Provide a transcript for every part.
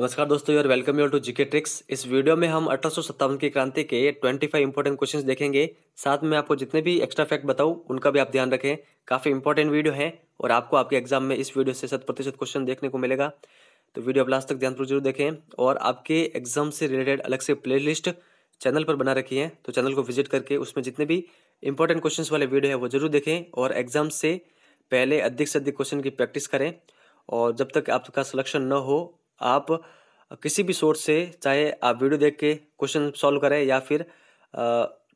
नमस्कार दोस्तों यार welcome your to GK tricks इस वीडियो में हम अठारह की क्रांति के 25 इंपॉर्टेंट क्वेश्चन देखेंगे साथ में आपको जितने भी एक्स्ट्रा फैक्ट बताऊं उनका भी आप ध्यान रखें काफ़ी इंपॉर्टेंट वीडियो है और आपको आपके एग्जाम में इस वीडियो से शत प्रतिशत क्वेश्चन देखने को मिलेगा तो वीडियो आप लास्ट तक ध्यानपूर्वक जरूर देखें और आपके एग्जाम से रिलेटेड अलग से प्ले चैनल पर बना रखी है तो चैनल को विजिट करके उसमें जितने भी इंपॉर्टेंट क्वेश्चन वाले वीडियो है वो जरूर देखें और एग्जाम से पहले अधिक से अधिक क्वेश्चन की प्रैक्टिस करें और जब तक आपका सिलेक्शन न हो आप किसी भी सोर्स से चाहे आप वीडियो देख के क्वेश्चन सॉल्व करें या फिर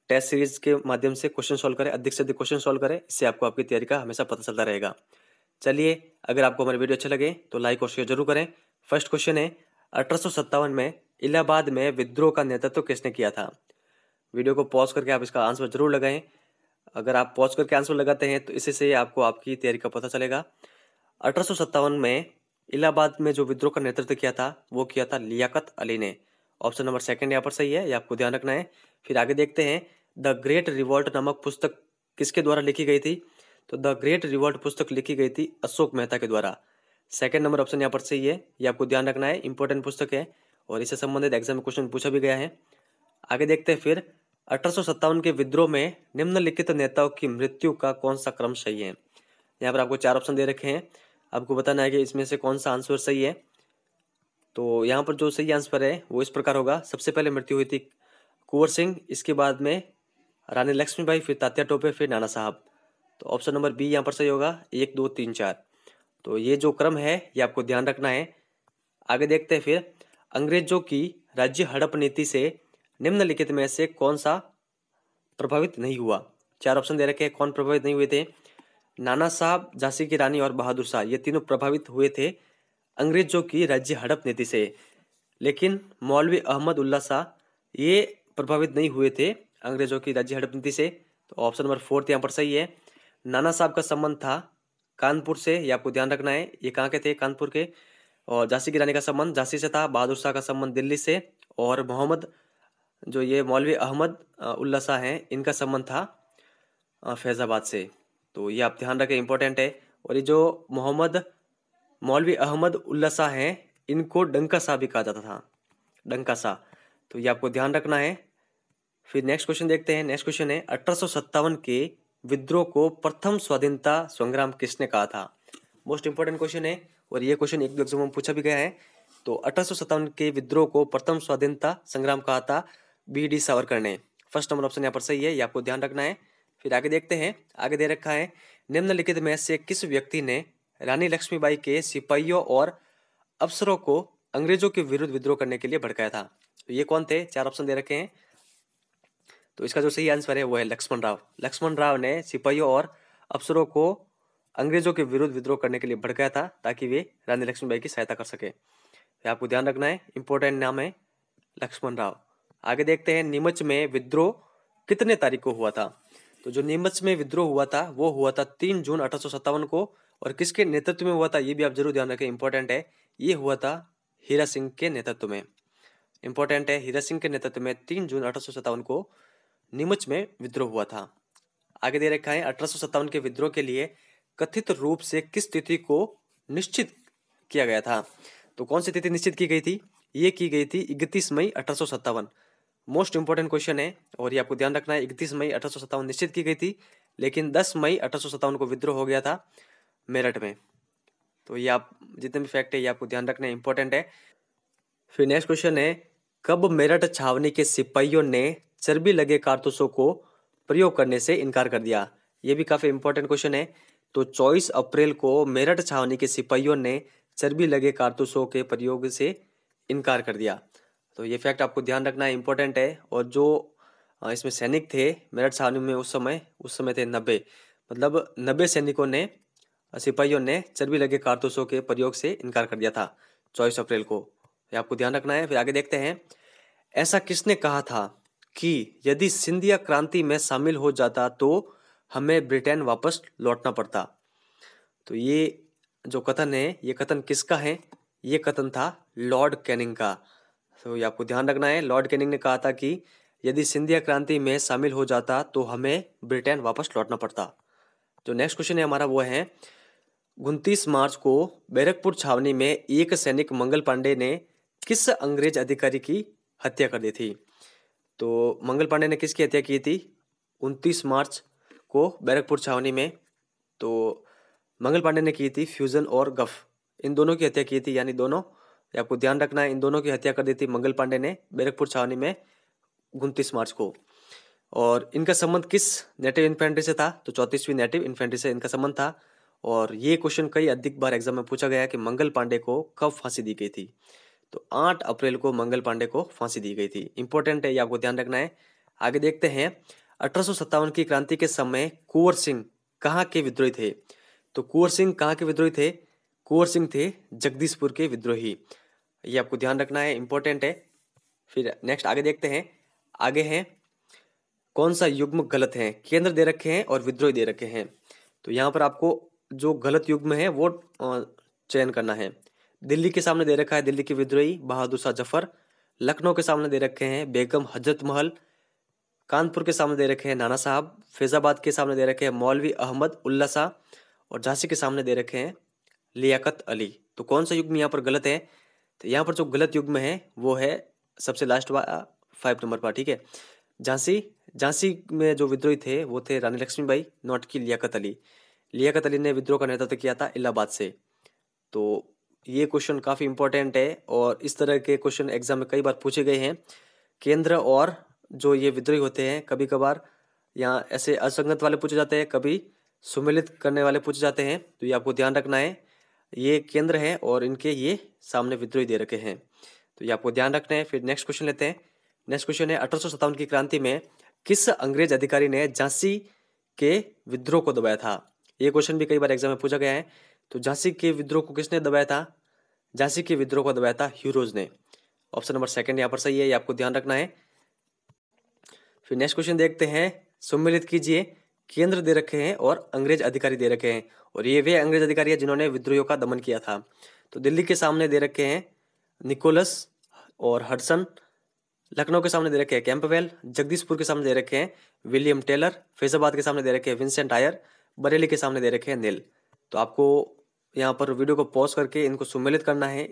टेस्ट सीरीज के माध्यम से क्वेश्चन सॉल्व करें अधिक से अधिक क्वेश्चन सॉल्व करें इससे आपको आपकी तैयारी का हमेशा पता चलता रहेगा चलिए अगर आपको हमारी वीडियो अच्छा लगे तो लाइक और शेयर जरूर करें फर्स्ट क्वेश्चन है अठारह में इलाहाबाद में विद्रोह का नेतृत्व तो किसने किया था वीडियो को पॉज करके आप इसका आंसर जरूर लगाएं अगर आप पॉज करके आंसर लगाते हैं तो इसी से आपको आपकी तैयारी का पता चलेगा अठारह में इलाहाबाद में जो विद्रोह का नेतृत्व किया था वो किया था लियाकत अली ने ऑप्शन नंबर सेकंड यहाँ पर सही है ये आपको ध्यान रखना है फिर आगे देखते हैं द ग्रेट रिवॉल्ट नामक पुस्तक किसके द्वारा लिखी गई थी तो द ग्रेट रिवॉल्ट पुस्तक लिखी गई थी अशोक मेहता के द्वारा सेकंड नंबर ऑप्शन यहाँ पर सही है ये आपको ध्यान रखना है इंपॉर्टेंट पुस्तक है और इससे संबंधित एग्जाम में क्वेश्चन पूछा भी गया है आगे देखते हैं फिर अठारह के विद्रोह में निम्नलिखित नेताओं की मृत्यु का कौन सा क्रम सही है यहाँ पर आपको चार ऑप्शन दे रखे हैं आपको बताना है कि इसमें से कौन सा आंसर सही है तो यहाँ पर जो सही आंसर है वो इस प्रकार होगा सबसे पहले मृत्यु हुई थी कुंवर सिंह इसके बाद में रानी लक्ष्मीबाई फिर तात्या टोपे फिर नाना साहब तो ऑप्शन नंबर बी यहाँ पर सही होगा एक दो तीन चार तो ये जो क्रम है ये आपको ध्यान रखना है आगे देखते हैं फिर अंग्रेजों की राज्य हड़प नीति से निम्नलिखित में से कौन सा प्रभावित नहीं हुआ चार ऑप्शन दे रखे हैं कौन प्रभावित नहीं हुए थे नाना साहब झांसी की रानी और बहादुर शाह ये तीनों प्रभावित हुए थे अंग्रेजों की राज्य हड़प नीति से लेकिन मौलवी अहमद उल्ला शाह ये प्रभावित नहीं हुए थे अंग्रेजों की राज्य हड़प नीति से तो ऑप्शन नंबर फोर्थ यहाँ पर सही है नाना साहब का संबंध था कानपुर से ये आपको ध्यान रखना है ये कहाँ के थे कानपुर के और झांसी की रानी का संबंध झांसी से था बहादुर शाह का संबंध दिल्ली से और मोहम्मद जो ये मौलवी अहमद उल्ला शाह हैं इनका संबंध था फैज़ाबाद से तो ये आप ध्यान रखें इंपॉर्टेंट है और ये जो मोहम्मद मौलवी अहमद उल्ला शाह हैं इनको डंका शाह भी कहा जाता था डंका शाह तो ये आपको ध्यान रखना है फिर नेक्स्ट क्वेश्चन देखते हैं नेक्स्ट क्वेश्चन है अठारह के विद्रोह को प्रथम स्वाधीनता संग्राम किसने कहा था मोस्ट इंपॉर्टेंट क्वेश्चन है और ये क्वेश्चन एक दो एग्जाम में पूछा भी गया है तो अठारह के विद्रोह को प्रथम स्वाधीनता संग्राम कहा था बी डी सावरकर ने फर्स्ट नंबर ऑप्शन यहाँ पर सही है ये आपको ध्यान रखना है फिर आगे देखते हैं आगे दे रखा है निम्नलिखित में से किस व्यक्ति ने रानी लक्ष्मीबाई के सिपाहियों और अफसरों को अंग्रेजों के विरुद्ध विद्रोह करने के लिए भड़काया था तो ये कौन थे चार ऑप्शन दे रखे हैं तो इसका जो सही आंसर है वो है लक्ष्मण राव लक्ष्मण राव ने सिपाहियों और अफसरों को अंग्रेजों के विरुद्ध विद्रोह करने के लिए भड़काया था ताकि वे रानी लक्ष्मीबाई की सहायता कर सके तो आपको ध्यान रखना है इंपॉर्टेंट नाम है लक्ष्मण राव आगे देखते हैं नीमच में विद्रोह कितने तारीख को हुआ था तो जो नीमच में विद्रोह हुआ था वो हुआ था तीन जून अठारह को और किसके नेतृत्व में हुआ था ये भी आप जरूर ध्यान रखें इंपॉर्टेंट है ये हुआ था हीरा सिंह के नेतृत्व में इंपॉर्टेंट है हीरा सिंह के नेतृत्व में तीन जून अठारह को नीमच में विद्रोह हुआ था आगे दे रखा है अठारह के विद्रोह के लिए कथित रूप से किस तिथि को निश्चित किया गया था तो कौन सी तिथि निश्चित की गई थी ये की गई थी इकतीस मई अठारह मोस्ट इंपॉर्टेंट क्वेश्चन है और ये आपको ध्यान रखना है इकतीस मई अठारह निश्चित की गई थी लेकिन दस मई अठारह को विद्रोह हो गया था मेरठ में तो ये आप जितने भी फैक्ट है ये आपको ध्यान रखना इंपॉर्टेंट है फिर नेक्स्ट क्वेश्चन है कब मेरठ छावनी के सिपाहियों ने चर्बी लगे कारतूसों को प्रयोग करने से इनकार कर दिया ये भी काफ़ी इंपॉर्टेंट क्वेश्चन है तो 24 अप्रैल को मेरठ छावनी के सिपाहियों ने चर्बी लगे कारतूसों के प्रयोग से इनकार कर दिया तो ये फैक्ट आपको ध्यान रखना इम्पोर्टेंट है और जो इसमें सैनिक थे मेरठ सारणी में उस समय उस समय थे नब्बे मतलब नब्बे सैनिकों ने सिपाहियों ने चर्बी लगे कारतूसों के प्रयोग से इनकार कर दिया था चौबीस अप्रैल को ये आपको ध्यान रखना है फिर आगे देखते हैं ऐसा किसने कहा था कि यदि सिंधिया क्रांति में शामिल हो जाता तो हमें ब्रिटेन वापस लौटना पड़ता तो ये जो कथन है ये कथन किसका है ये कथन था लॉर्ड कैनिंग का तो ये आपको ध्यान रखना है लॉर्ड कैनिंग ने कहा था कि यदि सिंधिया क्रांति में शामिल हो जाता तो हमें ब्रिटेन वापस लौटना पड़ता जो नेक्स्ट क्वेश्चन है हमारा वो है उनतीस मार्च को बैरकपुर छावनी में एक सैनिक मंगल पांडे ने किस अंग्रेज अधिकारी की हत्या कर दी थी तो मंगल पांडे ने किसकी हत्या की थी उनतीस मार्च को बैरकपुर छावनी में तो मंगल पांडे ने की थी फ्यूजन और गफ इन दोनों की हत्या की थी यानी दोनों आपको ध्यान रखना है इन दोनों की हत्या कर दी थी मंगल पांडे ने बैरकपुर छावनी में उनतीस मार्च को और इनका संबंध किस नेटिव इन्फेंट्री से था तो चौंतीसवीं नेटिव इन्फेंट्री से इनका संबंध था और ये क्वेश्चन कई अधिक बार एग्जाम में पूछा गया कि मंगल पांडे को कब फांसी दी गई थी तो आठ अप्रैल को मंगल पांडे को फांसी दी गई थी इंपॉर्टेंट है ये आपको ध्यान रखना है आगे देखते हैं अठारह की क्रांति के समय कुंवर सिंह कहाँ के विद्रोही थे तो कुंवर सिंह कहाँ के विद्रोही थे कुंवर सिंह थे जगदीशपुर के विद्रोही ये आपको ध्यान रखना है इम्पोर्टेंट है फिर नेक्स्ट आगे देखते हैं आगे हैं कौन सा युग्म गलत है केंद्र दे रखे हैं और विद्रोही दे रखे हैं तो यहाँ पर आपको जो गलत युग्म है वो चयन करना है दिल्ली के सामने दे रखा है दिल्ली के विद्रोही बहादुर शाह जफर लखनऊ के सामने दे रखे हैं बेगम हजरत महल कानपुर के सामने दे रखे हैं नाना साहब फैज़ाबाद के सामने दे रखे हैं मौलवी अहमद उल्ला शाह और झांसी के सामने दे रखे हैं लियाकत अली तो कौन सा युग्म यहाँ पर गलत है तो यहाँ पर जो गलत युग में है वो है सबसे लास्ट वाला फाइव नंबर पर ठीक है झांसी झांसी में जो विद्रोही थे वो थे रानी लक्ष्मीबाई नॉट की लियाकत अली लियाकत अली ने विद्रोह का नेतृत्व किया था इलाहाबाद से तो ये क्वेश्चन काफ़ी इंपॉर्टेंट है और इस तरह के क्वेश्चन एग्जाम में कई बार पूछे गए हैं केंद्र और जो ये विद्रोही होते हैं कभी कभार यहाँ ऐसे असंगत वाले पूछे जाते हैं कभी सुमिलित करने वाले पूछे जाते हैं तो ये आपको ध्यान रखना है ये केंद्र हैं और इनके ये सामने विद्रोही दे रखे हैं तो ये आपको ध्यान रखना है फिर नेक्स्ट क्वेश्चन लेते हैं नेक्स्ट क्वेश्चन है अठारह की क्रांति में किस अंग्रेज अधिकारी ने झांसी के विद्रोह को दबाया था ये क्वेश्चन भी कई बार एग्जाम में पूछा गया है तो झांसी के विद्रोह को किसने दबाया था झांसी के विद्रोह को दबाया था ह्यूरोज ने ऑप्शन नंबर सेकंड यहाँ पर सही है ये आपको ध्यान रखना है फिर नेक्स्ट क्वेश्चन देखते हैं सम्मिलित कीजिए केंद्र दे रखे हैं और अंग्रेज अधिकारी दे रखे हैं और ये वे अंग्रेज अधिकारी हैं जिन्होंने विद्रोहियों का दमन किया था तो दिल्ली के सामने दे रखे हैं निकोलस और हडसन लखनऊ के सामने दे रखे हैं कैंपवेल जगदीशपुर के सामने दे रखे हैं विलियम टेलर फैजाबाद के सामने दे रखे हैं विंसेंट आयर बरेली के सामने दे रखे हैं नील तो आपको यहाँ पर वीडियो को पॉज करके इनको सुमेलित करना है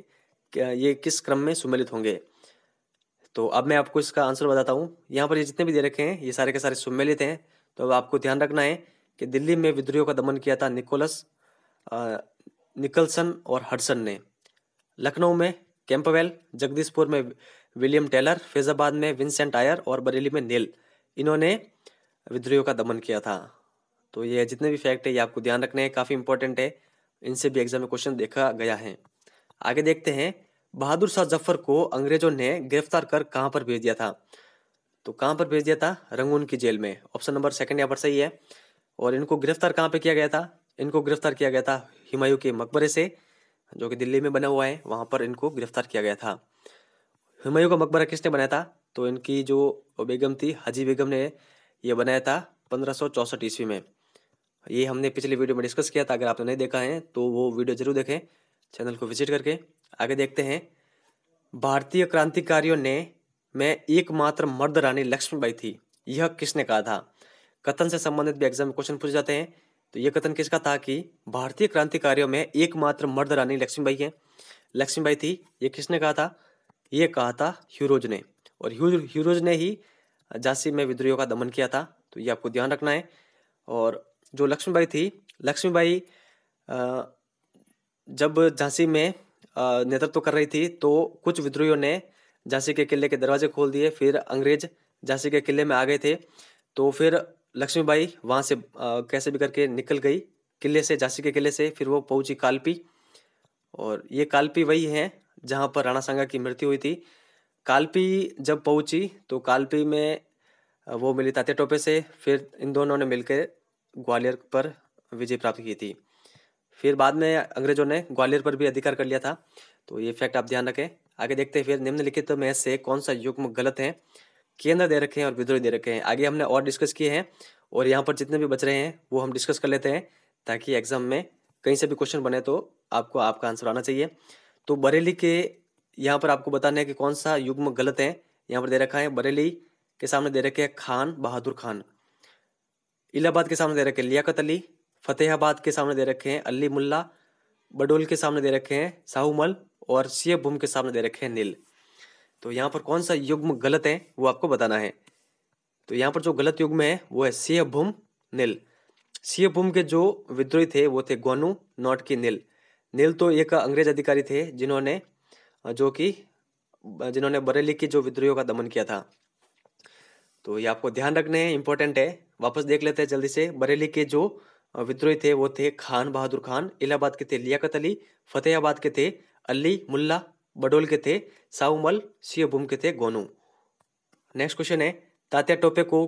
ये किस क्रम में सुमेलित होंगे तो अब मैं आपको इसका आंसर बताता हूँ यहाँ पर ये जितने भी दे रखे हैं ये सारे के सारे सुमेलित हैं तो आपको ध्यान रखना है कि दिल्ली में विद्रोह का दमन किया था निकोलस निकलसन और हडसन ने लखनऊ में कैंपवेल जगदीशपुर में विलियम टेलर फैजाबाद में विंसेंट आयर और बरेली में नील इन्होंने विद्रोह का दमन किया था तो ये जितने भी फैक्ट है ये आपको ध्यान रखने हैं काफ़ी इंपॉर्टेंट है इनसे भी एग्जाम में क्वेश्चन देखा गया है आगे देखते हैं बहादुर शाह जफर को अंग्रेजों ने गिरफ्तार कर कहाँ पर भेज दिया था तो कहाँ पर भेज दिया था रंगून की जेल में ऑप्शन नंबर सेकंड यहाँ पर सही है और इनको गिरफ्तार कहाँ पे किया गया था इनको गिरफ्तार किया गया था हिमायू के मकबरे से जो कि दिल्ली में बना हुआ है वहाँ पर इनको गिरफ्तार किया गया था हिमायू का मकबरा किसने बनाया था तो इनकी जो बेगम थी हजी बेगम ने यह बनाया था पंद्रह ईस्वी में ये हमने पिछले वीडियो में डिस्कस किया था अगर आपने नहीं देखा है तो वो वीडियो जरूर देखें चैनल को विजिट करके आगे देखते हैं भारतीय क्रांतिकारियों ने में एकमात्र मर्द रानी लक्ष्मीबाई थी यह किसने कहा था कथन से संबंधित भी एग्जाम में क्वेश्चन पूछे जाते हैं तो यह कथन किसका था कि भारतीय क्रांतिकारियों में एकमात्र मर्द रानी लक्ष्मीबाई है लक्ष्मीबाई थी ये किसने कहा था ये कहा था ह्यूरोज ने और ह्यूरोज ने ही झांसी में विद्रोहियों का दमन किया था तो ये आपको ध्यान रखना है और जो लक्ष्मीबाई थी लक्ष्मीबाई जब झांसी में नेतृत्व कर रही थी तो कुछ विद्रोहियों ने झांसी के किले के दरवाजे खोल दिए फिर अंग्रेज झांसी के किले में आ गए थे तो फिर लक्ष्मीबाई वहाँ से आ, कैसे भी करके निकल गई किले से झांसी के किले से फिर वो पहुंची कालपी और ये कालपी वही है जहाँ पर राणा सांगा की मृत्यु हुई थी कालपी जब पहुंची तो कालपी में वो मिली ताते टोपे से फिर इन दोनों ने मिलकर ग्वालियर पर विजय प्राप्त की थी फिर बाद में अंग्रेजों ने ग्वालियर पर भी अधिकार कर लिया था तो ये फैक्ट आप ध्यान रखें आगे देखते हैं फिर निम्नलिखित में से कौन सा युग्म गलत है केंद्र दे रखे हैं और विद्रोही दे रखे हैं आगे हमने और डिस्कस किए हैं और यहाँ पर जितने भी बच रहे हैं वो हम डिस्कस कर लेते हैं ताकि एग्जाम में कहीं से भी क्वेश्चन बने तो आपको आपका आंसर आना चाहिए तो बरेली के यहाँ पर आपको बताना है कि कौन सा युग्म गलत है यहाँ पर दे रखा है बरेली के सामने दे रखे हैं खान बहादुर खान इलाहाबाद के सामने दे रखे हैं लियाकत अली फतेहाबाद के सामने दे रखे हैं अली मुल्ला बडोल के सामने दे रखे हैं साहूमल और सीए भूम के सामने दे रखे हैं नील तो यहाँ पर कौन सा युग्म गलत है वो आपको बताना है तो यहाँ पर जो गलत युग्म है वो है सीए भूम नील सीए भूम के जो विद्रोही थे वो थे गोनू नॉट की नील नील तो एक अंग्रेज अधिकारी थे जिन्होंने जो कि जिन्होंने बरेली के जो विद्रोहियों का दमन किया था तो ये आपको ध्यान रखने हैं इंपॉर्टेंट है वापस देख लेते हैं जल्दी से बरेली के जो विद्रोही थे वो थे खान बहादुर खान इलाहाबाद के थे लियाकत अली फतेहाबाद के थे अली मुल्ला बडोल के थे साउमल सियोभूम के थे गोनू नेक्स्ट क्वेश्चन है तात्या टोपे को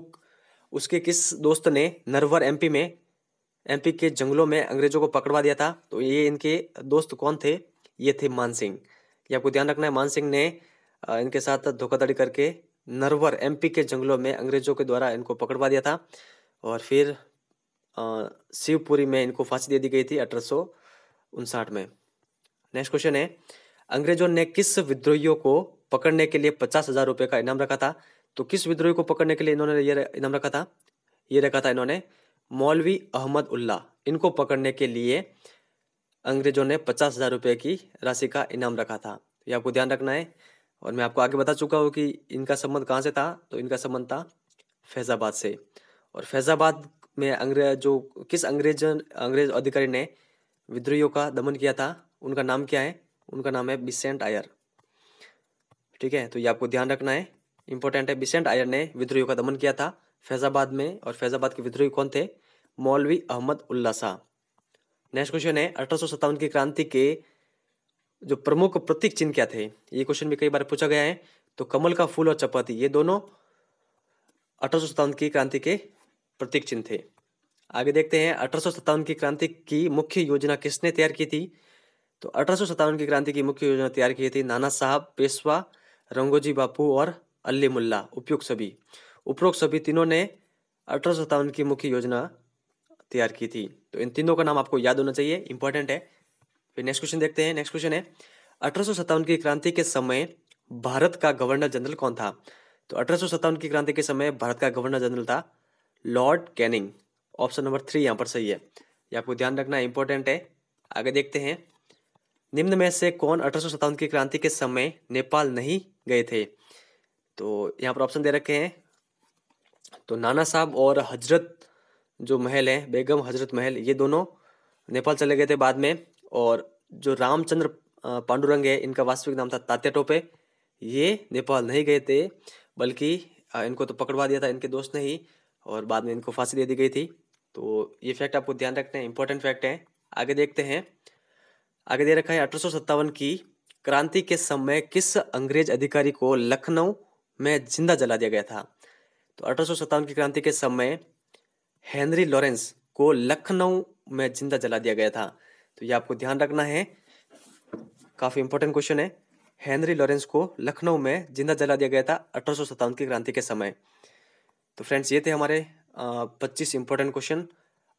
उसके किस दोस्त ने नरवर एमपी में एमपी के जंगलों में अंग्रेजों को पकड़वा दिया था तो ये इनके दोस्त कौन थे ये थे मान सिंह ये आपको ध्यान रखना है मान सिंह ने इनके साथ धोखाधड़ी करके नरवर एमपी के जंगलों में अंग्रेजों के द्वारा इनको पकड़वा दिया था और फिर शिवपुरी में इनको फांसी दे दी गई थी अठारह में नेक्स्ट क्वेश्चन है अंग्रेजों ने किस विद्रोहियों को पकड़ने के लिए पचास हजार रुपए का इनाम रखा था तो किस विद्रोही को पकड़ने के लिए इन्होंने ये इनाम रखा था ये रखा था इन्होंने मौलवी अहमद उल्ला इनको पकड़ने के लिए अंग्रेजों ने पचास हजार रुपये की राशि का इनाम रखा था ये आपको ध्यान रखना है और मैं आपको आगे बता चुका हूँ कि इनका संबंध कहाँ से था तो इनका संबंध था फैज़ाबाद से और फैज़ाबाद में अंग्रेज जो किस अंग्रेज अंग्रेज अधिकारी ने विद्रोहियों का दमन किया था उनका नाम क्या है उनका नाम है बिसेंट आयर ठीक है तो ये आपको ध्यान रखना है इंपॉर्टेंट है बिसेंट आयर ने विद्रोहियों का दमन किया था फैजाबाद में और फैजाबाद के विद्रोही कौन थे मौलवी अहमद उल्ला शाह नेक्स्ट क्वेश्चन है अठारह की क्रांति के जो प्रमुख प्रतीक चिन्ह क्या थे ये क्वेश्चन भी कई बार पूछा गया है तो कमल का फूल और चपाती ये दोनों अठारह की क्रांति के प्रतीक चिन्ह थे आगे देखते हैं अठारह की क्रांति की मुख्य योजना किसने तैयार की थी तो अठारह की क्रांति की मुख्य योजना तैयार की थी नाना साहब पेशवा रंगोजी बापू और अली मुल्ला उपयुक्त सभी उपरोक्त सभी तीनों ने अठारह की मुख्य योजना तैयार की थी तो इन तीनों का नाम आपको याद होना चाहिए इंपॉर्टेंट है फिर नेक्स्ट क्वेश्चन देखते हैं नेक्स्ट क्वेश्चन है अठारह की क्रांति के समय भारत का गवर्नर जनरल कौन था तो अठारह की क्रांति के समय भारत का गवर्नर जनरल था Lord Canning option number three यहाँ पर सही है ये आपको ध्यान रखना इंपॉर्टेंट है आगे देखते हैं निम्न में से कौन अठारह की क्रांति के समय नेपाल नहीं गए थे तो यहाँ पर ऑप्शन दे रखे हैं तो नाना साहब और हजरत जो महल है बेगम हजरत महल ये दोनों नेपाल चले गए थे बाद में और जो रामचंद्र पांडुरंग है इनका वास्तविक नाम था तात्या टोपे ये नेपाल नहीं गए थे बल्कि इनको तो पकड़वा दिया था इनके दोस्त ने ही और बाद में इनको फांसी दे दी गई थी तो ये फैक्ट आपको ध्यान रखना है इंपॉर्टेंट फैक्ट है आगे देखते हैं आगे दे रखा है अठारह की क्रांति के समय किस अंग्रेज अधिकारी को लखनऊ में जिंदा जला दिया गया था तो अठारह की क्रांति के समय हेनरी लॉरेंस को लखनऊ में जिंदा जला दिया गया था तो ये आपको ध्यान रखना है काफ़ी इंपॉर्टेंट क्वेश्चन है हेनरी लॉरेंस को लखनऊ में जिंदा जला दिया गया था अठारह की क्रांति के समय तो फ्रेंड्स ये थे हमारे पच्चीस इंपॉर्टेंट क्वेश्चन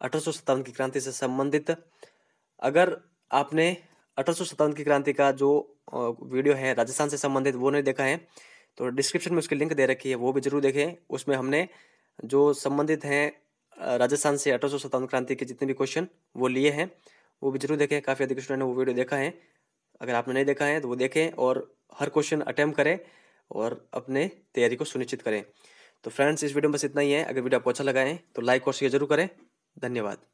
अठारह की क्रांति से संबंधित अगर आपने अठारह की क्रांति का जो वीडियो है राजस्थान से संबंधित वो नहीं देखा है तो डिस्क्रिप्शन में उसकी लिंक दे रखी है वो भी जरूर देखें उसमें हमने जो संबंधित हैं राजस्थान से अठारह क्रांति के जितने भी क्वेश्चन वो लिए हैं वो भी जरूर देखें काफ़ी अधिक स्टूडेंट ने वो वीडियो देखा है अगर आपने नहीं देखा है तो वो देखें और हर क्वेश्चन अटैम्प्ट करें और अपने तैयारी को सुनिश्चित करें तो फ्रेंड्स इस वीडियो में बस इतना ही है अगर वीडियो आपको अच्छा लगा है तो लाइक और शेयर जरूर करें धन्यवाद